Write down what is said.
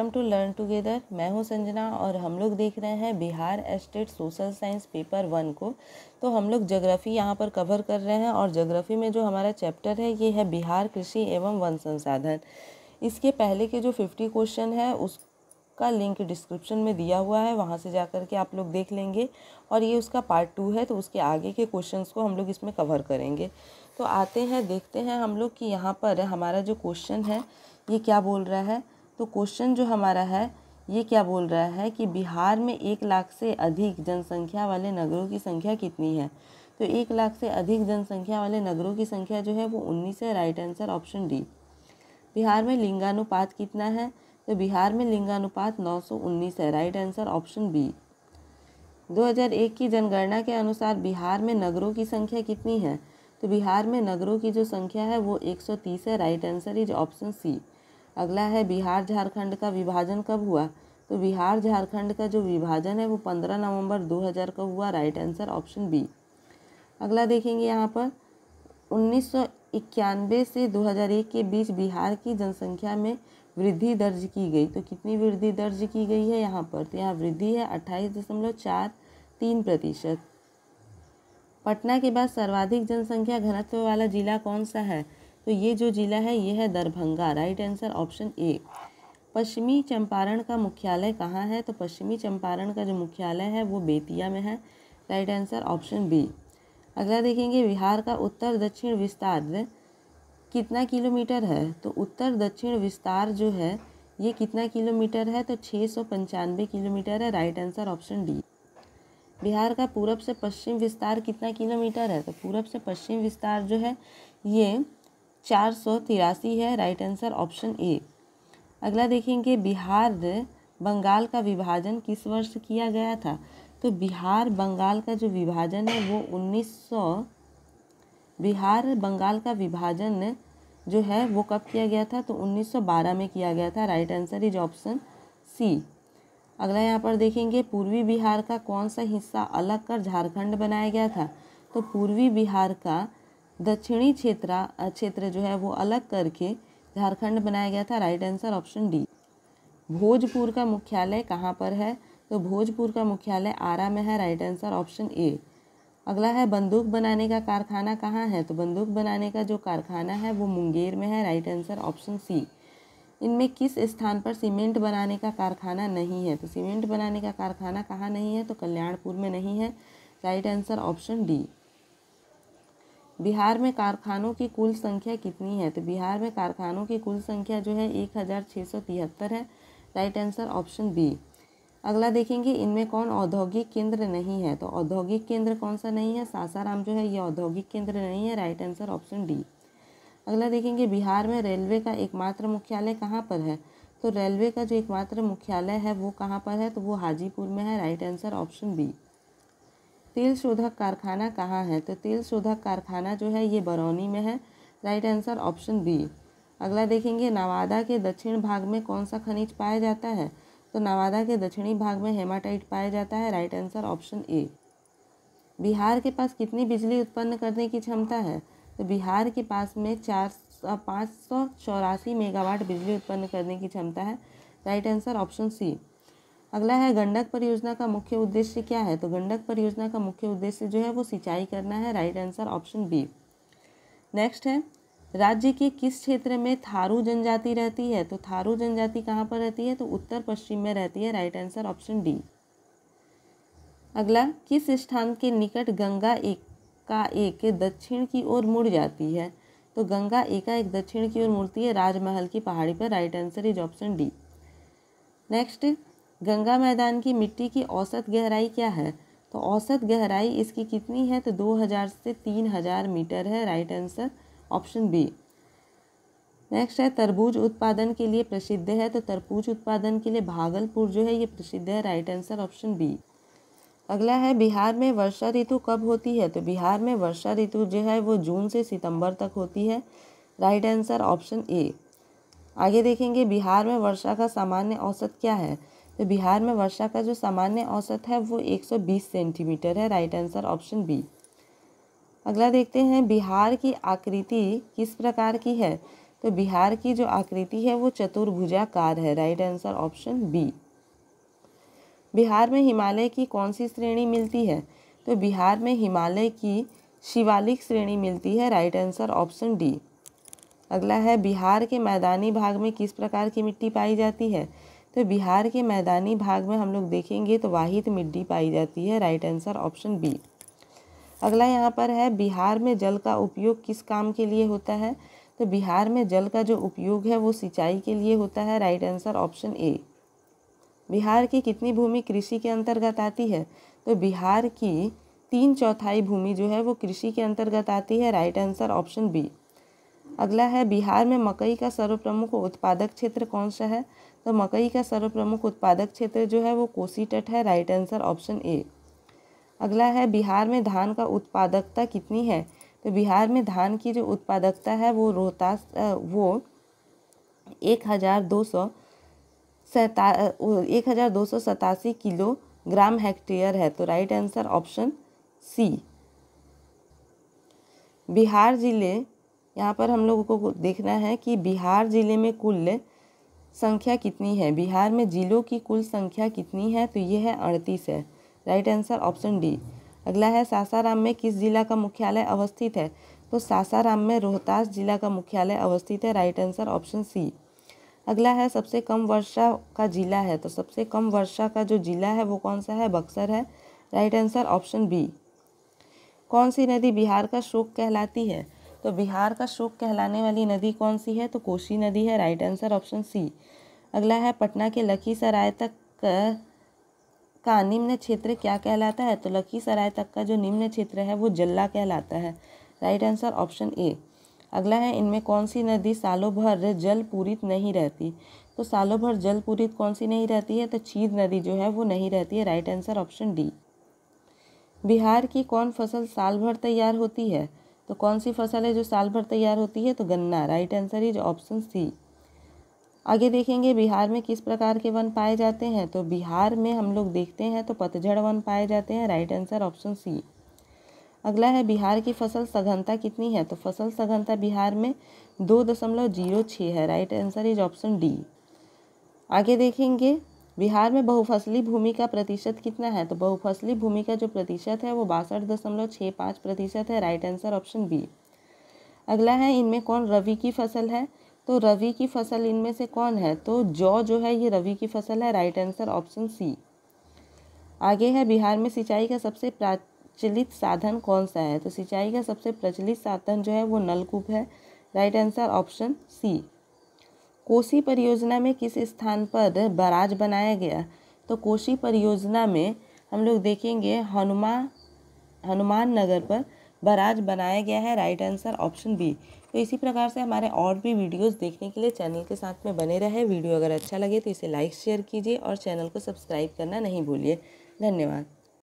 welcome to learn together मैं हूं संजना और हम लोग देख रहे हैं Bihar state social science paper one को तो हम लोग जोग्राफ़ी यहां पर कवर कर रहे हैं और जोग्राफ़ी में जो हमारा चैप्टर है ये है बिहार कृषि एवं वन संसाधन इसके पहले के जो फिफ्टी क्वेश्चन है उसका लिंक डिस्क्रिप्शन में दिया हुआ है वहाँ से जा कर के आप लोग देख लेंगे और ये उसका पार्ट टू है तो उसके आगे के क्वेश्चन को हम लोग इसमें कवर करेंगे तो आते हैं देखते हैं हम लोग कि यहाँ पर हमारा जो क्वेश्चन है ये क्या बोल रहा है तो क्वेश्चन जो हमारा है ये क्या बोल रहा है कि बिहार में एक लाख से अधिक जनसंख्या वाले नगरों की संख्या कितनी है तो एक लाख से अधिक जनसंख्या वाले नगरों की संख्या जो है वो उन्नीस है right answer option D Bihar में लिंगानुपात कितना है तो बिहार में लिंगानुपात उन्नीस है राइट आंसर ऑप्शन बी 2001 की जनगणना के अनुसार बिहार में नगरों की संख्या कितनी है तो बिहार में नगरों की जो संख्या है वो 130 है right answer is option C अगला है बिहार झारखंड का विभाजन कब हुआ तो बिहार झारखंड का जो विभाजन है वो पंद्रह नवंबर 2000 का हुआ राइट आंसर ऑप्शन बी अगला देखेंगे यहाँ पर उन्नीस से 2001 के बीच बिहार की जनसंख्या में वृद्धि दर्ज की गई तो कितनी वृद्धि दर्ज की गई है यहाँ पर तो यहाँ वृद्धि है अट्ठाईस दशमलव चार तीन प्रतिशत पटना के बाद सर्वाधिक जनसंख्या घनत्व वाला जिला कौन सा है तो ये जो जिला है ये है Darbhanga right answer option A पश्चिमी चंपारण का मुख्यालय कहाँ है तो पश्चिमी चंपारण का जो मुख्यालय है वो बेतिया में है राइट आंसर ऑप्शन बी अगला देखेंगे बिहार का उत्तर दक्षिण विस्तार कितना किलोमीटर है तो उत्तर दक्षिण विस्तार जो है ये कितना किलोमीटर है तो छः सौ पंचानवे किलोमीटर है right answer option D Bihar का पूरब से पश्चिम विस्तार कितना किलोमीटर है तो पूरब से पश्चिम विस्तार जो है ये चार सौ तिरासी है राइट आंसर ऑप्शन ए अगला देखेंगे बिहार बंगाल का विभाजन किस वर्ष किया गया था तो बिहार बंगाल का जो विभाजन है वो उन्नीस बिहार बंगाल का विभाजन जो है वो कब किया गया था तो 1912 में किया गया था right answer is option C अगला यहाँ पर देखेंगे पूर्वी बिहार का कौन सा हिस्सा अलग कर झारखंड बनाया गया था तो पूर्वी बिहार का दक्षिणी क्षेत्रा क्षेत्र जो है वो अलग करके झारखंड बनाया गया था right answer option D Bhojpur का मुख्यालय कहाँ पर है तो भोजपुर का मुख्यालय आरा में है राइट आंसर ऑप्शन ए अगला है बंदूक बनाने का कारखाना कहाँ है तो बंदूक बनाने का जो कारखाना है वो मुंगेर में है राइट आंसर ऑप्शन सी इनमें किस स्थान पर सीमेंट बनाने का कारखाना नहीं है तो सीमेंट बनाने का कारखाना कहाँ नहीं है तो कल्याणपुर में नहीं है right answer option D Bihar में कारखानों की कुल संख्या कितनी है तो बिहार में कारखानों की कुल संख्या जो है एक हज़ार छः सौ तिहत्तर है राइट आंसर ऑप्शन बी अगला देखेंगे इनमें कौन औद्योगिक केंद्र नहीं है तो औद्योगिक केंद्र कौन सा नहीं है सासाराम जो है ये औद्योगिक केंद्र नहीं है राइट आंसर ऑप्शन डी अगला देखेंगे बिहार में रेलवे का एकमात्र मुख्यालय कहाँ पर है तो रेलवे का जो एकमात्र मुख्यालय है वो कहाँ पर है तो वो हाजीपुर में है राइट आंसर ऑप्शन बी तिल शोधक कारखाना कहाँ है तो तिल शोधक कारखाना जो है ये बरौनी में है राइट आंसर ऑप्शन बी अगला देखेंगे नवादा के दक्षिण भाग में कौन सा खनिज पाया जाता है तो नवादा के दक्षिणी भाग में हेमाटाइट पाया जाता है right answer option A Bihar के पास कितनी बिजली उत्पन्न करने की क्षमता है तो बिहार के पास में चार पाँच सौ चौरासी मेगावाट बिजली उत्पन्न करने की क्षमता है राइट आंसर ऑप्शन सी अगला है गंडक परियोजना का मुख्य उद्देश्य क्या है तो गंडक परियोजना का मुख्य उद्देश्य जो है वो सिंचाई करना है right answer option B next है राज्य के किस क्षेत्र में थारू जनजाति रहती है तो थारू जनजाति कहाँ पर रहती है तो उत्तर पश्चिम में रहती है राइट आंसर ऑप्शन डी अगला किस स्थान के निकट गंगा एक का एक दक्षिण की ओर मुड़ जाती है तो गंगा एक दक्षिण की ओर मुड़ती है राजमहल की पहाड़ी पर right answer is option D next Ganga मैदान की मिट्टी की औसत गहराई क्या है तो औसत गहराई इसकी कितनी है तो 2000 से 3000 मीटर है right answer option B next है तरबूज उत्पादन के लिए प्रसिद्ध है तो तरबूज उत्पादन के लिए भागलपुर जो है ये प्रसिद्ध है राइट आंसर ऑप्शन बी अगला है बिहार में वर्षा ऋतु कब होती है तो बिहार में वर्षा ऋतु जो है वो जून से सितंबर तक होती है राइट आंसर ऑप्शन ए आगे देखेंगे बिहार में वर्षा का सामान्य औसत क्या है तो बिहार में वर्षा का जो सामान्य औसत है वो 120 सेंटीमीटर है राइट आंसर ऑप्शन बी अगला देखते हैं बिहार की आकृति किस प्रकार की है तो बिहार की जो आकृति है वो चतुर्भुजाकार है right answer option B Bihar में हिमालय की कौन सी श्रेणी मिलती है तो बिहार में हिमालय की शिवालिक श्रेणी मिलती है राइट आंसर ऑप्शन डी अगला है बिहार के मैदानी भाग में किस प्रकार की मिट्टी पाई जाती है तो बिहार के मैदानी भाग में हम लोग देखेंगे तो वाहित मिट्टी पाई जाती है राइट आंसर ऑप्शन बी अगला यहाँ पर है बिहार में जल का उपयोग किस काम के लिए होता है तो बिहार में जल का जो उपयोग है वो सिंचाई के लिए होता है right answer option A Bihar की कितनी भूमि कृषि के अंतर्गत आती है तो बिहार की तीन चौथाई भूमि जो है वो कृषि के अंतर्गत आती है राइट आंसर ऑप्शन बी अगला है बिहार में मकई का सर्वप्रमुख उत्पादक क्षेत्र कौन सा है तो मकई का सर्वप्रमुख उत्पादक क्षेत्र जो है वो कोसी तट है राइट आंसर ऑप्शन ए अगला है बिहार में धान का उत्पादकता कितनी है तो बिहार में धान की जो उत्पादकता है वो रोहतास वो एक हज़ार दो सौ सैता एक हज़ार दो सौ सतासी किलो ग्राम हेक्टेयर है तो right answer option C Bihar जिले यहाँ पर हम लोगों को देखना है कि बिहार ज़िले में कुल संख्या कितनी है बिहार में ज़िलों की कुल संख्या कितनी है तो ये है अड़तीस है राइट आंसर ऑप्शन डी अगला है सासाराम में किस जिला का मुख्यालय अवस्थित है तो सासाराम में रोहतास जिला का मुख्यालय अवस्थित है राइट आंसर ऑप्शन सी अगला है सबसे कम वर्षा का जिला है तो सबसे कम वर्षा का जो जिला है वो कौन सा है बक्सर है राइट आंसर ऑप्शन बी कौन सी नदी बिहार का शोक कहलाती है तो बिहार का शोक कहलाने वाली नदी कौन सी है तो कोशी नदी है राइट आंसर ऑप्शन सी अगला है पटना के लखीसराय तक का निम्न क्षेत्र क्या कहलाता है तो लखीसराय तक का जो निम्न क्षेत्र है वो जल्ला कहलाता है राइट आंसर ऑप्शन ए अगला है इनमें कौन सी नदी सालों भर जल पूरित नहीं रहती तो सालों भर जल पूरित कौन सी नहीं रहती है तो छीद नदी जो है वो नहीं रहती है right answer option D Bihar की कौन फसल साल भर तैयार होती है तो कौन सी फसल है जो साल भर तैयार होती है तो गन्ना right answer is option C आगे देखेंगे बिहार में किस प्रकार के वन पाए जाते हैं तो बिहार में हम लोग देखते हैं तो पतझड़ वन पाए जाते हैं राइट आंसर ऑप्शन सी अगला है बिहार की फसल सघनता कितनी है तो फसल सघनता बिहार में दो दशमलव जीरो छः है right answer is option D आगे देखेंगे बिहार में बहुफसली भूमि का प्रतिशत कितना है तो बहुफसली भूमि का जो प्रतिशत है वो बासठ दशमलव छः पाँच प्रतिशत है राइट आंसर ऑप्शन बी अगला है इनमें कौन रवि की फसल है तो रवि की फसल इनमें से कौन है तो जौ जो है ये रवि की फसल है राइट आंसर ऑप्शन सी आगे है बिहार में सिंचाई का सबसे प्रचलित साधन कौन सा है तो सिंचाई का सबसे प्रचलित साधन जो है वो नलकूप है right answer option C Kosi परियोजना में किस स्थान पर बराज बनाया गया तो कोसी परियोजना में हम लोग देखेंगे हनुमा हनुमान नगर पर बराज बनाया गया है राइट आंसर ऑप्शन बी तो इसी प्रकार से हमारे और भी वीडियोस देखने के लिए चैनल के साथ में बने रहे वीडियो अगर अच्छा लगे तो इसे लाइक शेयर कीजिए और चैनल को सब्सक्राइब करना नहीं भूलिए धन्यवाद